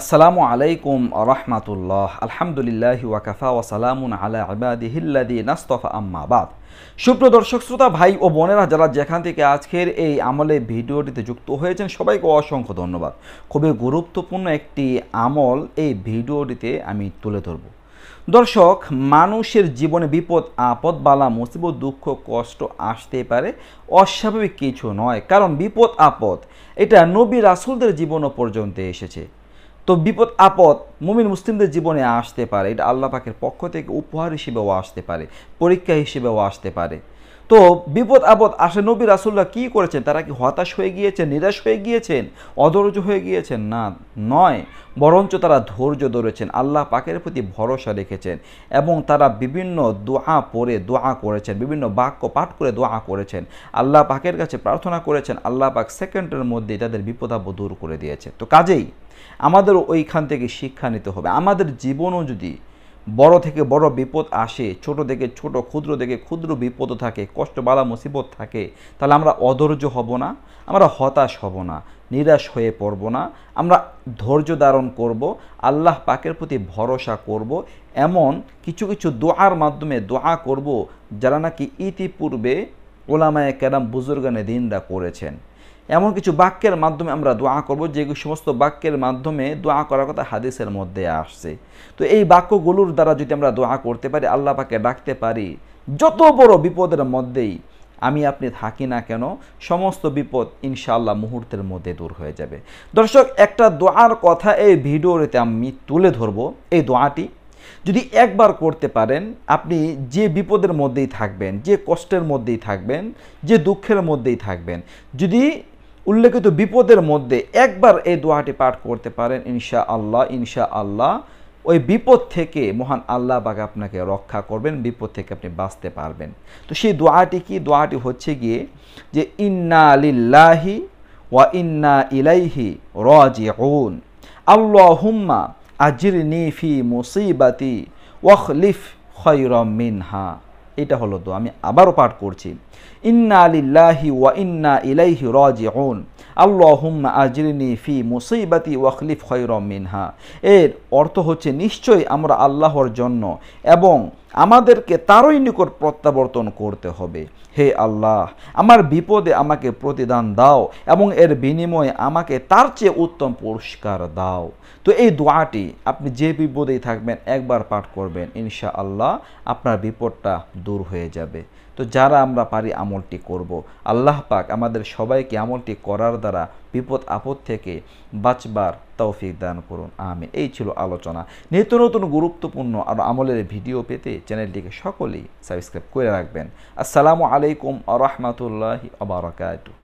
আসসালামু আলাইকুম রহমাতুল্লাহ আলহামদুলিল্লাহ ওয়াকাফা ওয়াসালামুন আলা আবাদিহিল্লাদি নাস্তফা আম্মাবাদ দর্শক শ্রোতা ভাই ও বোনেরা যারা যেখান থেকে আজকের এই আমলে ভিডিওটিতে যুক্ত হয়েছেন সবাইকে অসংখ্য ধন্যবাদ খুবই গুরুত্বপূর্ণ একটি আমল এই ভিডিওটিতে আমি তুলে ধরব দর্শক মানুষের জীবনে বিপদ আপদ বালা মুসিবত দুঃখ কষ্ট আসতে পারে অস্বাভাবিক কিছু নয় কারণ বিপদ আপদ এটা নবী রাসুলদের জীবনও পর্যন্ত এসেছে তো বিপদ আপদ মুমিন মুসলিমদের জীবনে আসতে পারে এটা আল্লাহ পাকের পক্ষ থেকে উপহার হিসেবেও আসতে পারে পরীক্ষা হিসেবেও আসতে পারে তো বিপদ আপদ আসে নবী রাসুল্লাহ কী করেছেন তারা কি হতাশ হয়ে গিয়েছেন নিরাশ হয়ে গিয়েছেন অধৈর্য হয়ে গিয়েছেন না নয় বরঞ্চ তারা ধৈর্য ধরেছেন আল্লাহ পাকের প্রতি ভরসা রেখেছেন এবং তারা বিভিন্ন দোয়া পড়ে দোয়া করেছেন বিভিন্ন বাক্য পাঠ করে দোয়া করেছেন আল্লাহ পাকের কাছে প্রার্থনা করেছেন আল্লাহ পাক সেকেন্ডের মধ্যে তাদের বিপদ আপদ দূর করে দিয়েছে তো কাজেই আমাদের ওইখান থেকে শিক্ষা নিতে হবে আমাদের জীবনও যদি বড় থেকে বড় বিপদ আসে ছোট থেকে ছোট ক্ষুদ্র থেকে ক্ষুদ্র বিপদ থাকে কষ্ট বালা মুসিবত থাকে তাহলে আমরা অধৈর্য হব না আমরা হতাশ হব না নিরাশ হয়ে পড়ব না আমরা ধৈর্য ধারণ করব আল্লাহ পাকের প্রতি ভরসা করব এমন কিছু কিছু দোয়ার মাধ্যমে দোয়া করব যারা নাকি ইতিপূর্বে ওলামায় কেরাম বুজুর্গানে দিনরা করেছেন এমন কিছু বাক্যের মাধ্যমে আমরা দোয়া করব যে সমস্ত বাক্যের মাধ্যমে দোয়া করার কথা হাদিসের মধ্যে আসছে তো এই বাক্যগুলোর দ্বারা যদি আমরা দোয়া করতে পারি আল্লাহ পাকে ডাকতে পারি যত বড় বিপদের মধ্যেই আমি আপনি থাকি না কেন সমস্ত বিপদ ইনশাল্লাহ মুহূর্তের মধ্যে দূর হয়ে যাবে দর্শক একটা দোয়ার কথা এই ভিডিওতে আমি তুলে ধরব এই দোয়াটি যদি একবার করতে পারেন আপনি যে বিপদের মধ্যেই থাকবেন যে কষ্টের মধ্যেই থাকবেন যে দুঃখের মধ্যেই থাকবেন যদি উল্লেখিত বিপদের মধ্যে একবার এই দোয়াটি পাঠ করতে পারেন ইনশা আল্লাহ ইনশা আল্লাহ ওই বিপদ থেকে মহান আল্লাহ বাগে আপনাকে রক্ষা করবেন বিপদ থেকে আপনি বাঁচতে পারবেন তো সেই দোয়াটি কি দোয়াটি হচ্ছে গিয়ে যে ইন্না আলিল্লাহি ওয়া ইন্না ইলাইহি রাজি উন আল্লাহ হুম্মা আজির নিফি মুসিবাতি ওয়াখলিফ খৈরম মিনহা এটা হলো তো আমি আবারও পাঠ করছি ইন্না আলিল্লাহি ওয়া ইন্না ইলাইহি রাজিউন আল্লাহুম্মা আজরিনি ফি মুসিবাতি ওয়াখলিফ খৈরম মিনহা এর অর্থ হচ্ছে নিশ্চয়ই আমরা আল্লাহর জন্য এবং আমাদেরকে তারই নিকট প্রত্যাবর্তন করতে হবে হে আল্লাহ আমার বিপদে আমাকে প্রতিদান দাও এবং এর বিনিময়ে আমাকে তার চেয়ে উত্তম পুরস্কার দাও তো এই দোয়াটি আপনি যে বিপদেই থাকবেন একবার পাঠ করবেন ইনশা আল্লাহ আপনার বিপদটা দূর হয়ে যাবে তো যারা আমরা পারি আমলটি করব। আল্লাহ পাক আমাদের সবাইকে আমলটি করার দ্বারা বিপদ আপদ থেকে বাঁচবার তৌফিক দান করুন আমি এই ছিল আলোচনা নিত্য নতুন গুরুত্বপূর্ণ আর আমলের ভিডিও পেতে চ্যানেলটিকে সকলেই সাবস্ক্রাইব করে রাখবেন আসসালামু আলাইকুম আ রহমতুল্লাহ আবরকাত